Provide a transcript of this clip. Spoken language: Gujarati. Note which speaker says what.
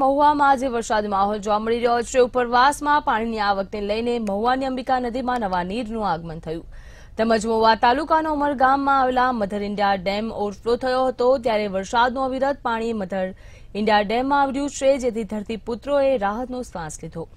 Speaker 1: મહુવામાં આજે વરસાદી માહોલ જોવા મળી રહ્યો છે ઉપરવાસમાં પાણીની આવકને લઈને મહુવાની અંબિકા નદીમાં નવા નીરનું આગમન થયું તેમજ મહુવા તાલુકાના ઉમર ગામમાં આવેલા મધર ઇન્ડિયા ડેમ ઓવરફ્લો થયો હતો ત્યારે વરસાદનું અવિરત પાણી મધર ઇન્ડિયા ડેમમાં આવ્યું છે જેથી ધરતીપુત્રોએ રાહતનો શ્વાસ લીધો